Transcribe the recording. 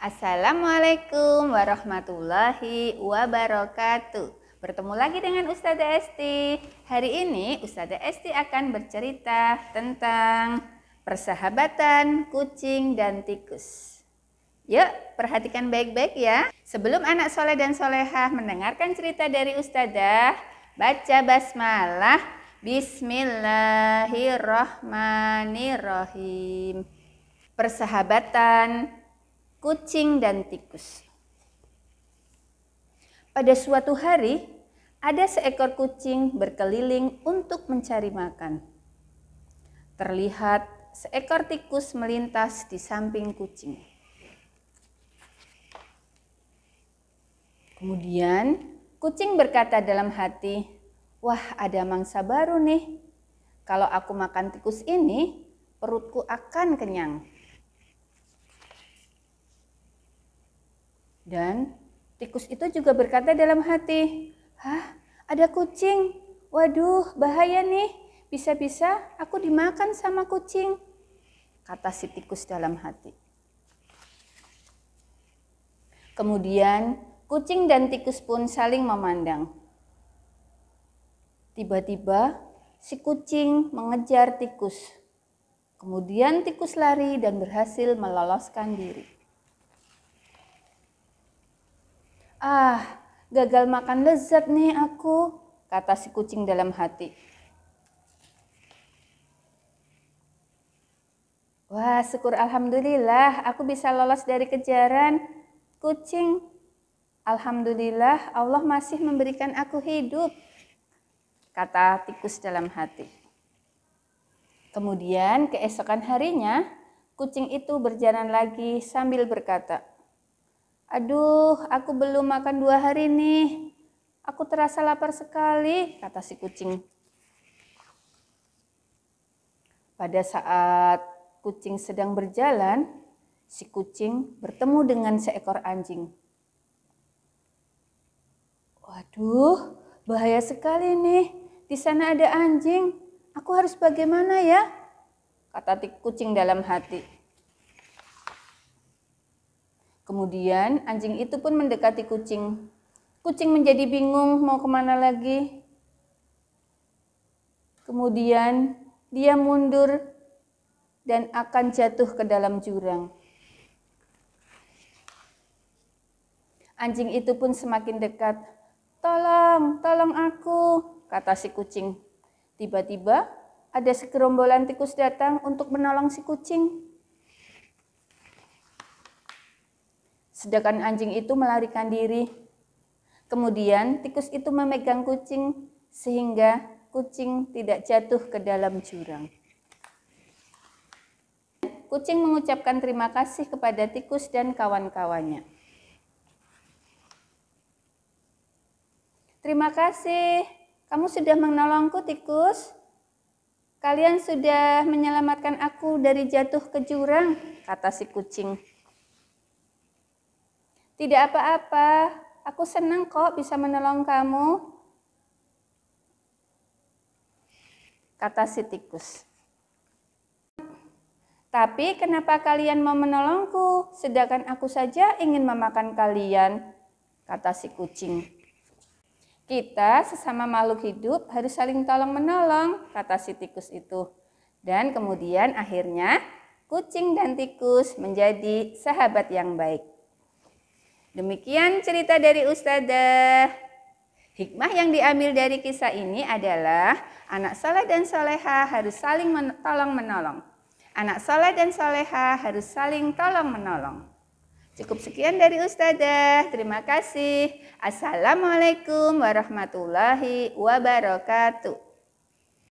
Assalamualaikum warahmatullahi wabarakatuh. Bertemu lagi dengan Ustazah Esti. Hari ini Ustazah Esti akan bercerita tentang persahabatan kucing dan tikus. Yuk, perhatikan baik-baik ya. Sebelum anak soleh dan solehah mendengarkan cerita dari Ustazah, baca basmalah Bismillahirrahmanirrahim. Persahabatan kucing, dan tikus. Pada suatu hari, ada seekor kucing berkeliling untuk mencari makan. Terlihat seekor tikus melintas di samping kucing. Kemudian, kucing berkata dalam hati, "Wah, ada mangsa baru nih. Kalau aku makan tikus ini, perutku akan kenyang." Dan tikus itu juga berkata dalam hati, Hah, ada kucing. Waduh, bahaya nih. Bisa-bisa aku dimakan sama kucing. Kata si tikus dalam hati. Kemudian kucing dan tikus pun saling memandang. Tiba-tiba si kucing mengejar tikus. Kemudian tikus lari dan berhasil meloloskan diri. Ah, gagal makan lezat nih aku, kata si kucing dalam hati. Wah, syukur alhamdulillah aku bisa lolos dari kejaran kucing. Alhamdulillah Allah masih memberikan aku hidup, kata tikus dalam hati. Kemudian keesokan harinya, kucing itu berjalan lagi sambil berkata, Aduh, aku belum makan dua hari nih. Aku terasa lapar sekali, kata si kucing. Pada saat kucing sedang berjalan, si kucing bertemu dengan seekor anjing. Waduh, bahaya sekali nih. Di sana ada anjing. Aku harus bagaimana ya? Kata kucing dalam hati. Kemudian anjing itu pun mendekati kucing. Kucing menjadi bingung mau kemana lagi. Kemudian dia mundur dan akan jatuh ke dalam jurang. Anjing itu pun semakin dekat. Tolong, tolong aku, kata si kucing. Tiba-tiba ada segerombolan tikus datang untuk menolong si kucing. Sedangkan anjing itu melarikan diri. Kemudian tikus itu memegang kucing sehingga kucing tidak jatuh ke dalam jurang. Kucing mengucapkan terima kasih kepada tikus dan kawan-kawannya. Terima kasih, kamu sudah menolongku tikus. Kalian sudah menyelamatkan aku dari jatuh ke jurang, kata si kucing. Tidak apa-apa, aku senang kok bisa menolong kamu. Kata si tikus. Tapi kenapa kalian mau menolongku, sedangkan aku saja ingin memakan kalian? Kata si kucing. Kita sesama makhluk hidup harus saling tolong-menolong, kata si tikus itu. Dan kemudian akhirnya kucing dan tikus menjadi sahabat yang baik. Demikian cerita dari Ustazah. Hikmah yang diambil dari kisah ini adalah anak soleh dan soleha harus saling tolong menolong. Anak soleh dan soleha harus saling tolong menolong. Cukup sekian dari Ustazah. Terima kasih. Assalamualaikum warahmatullahi wabarakatuh.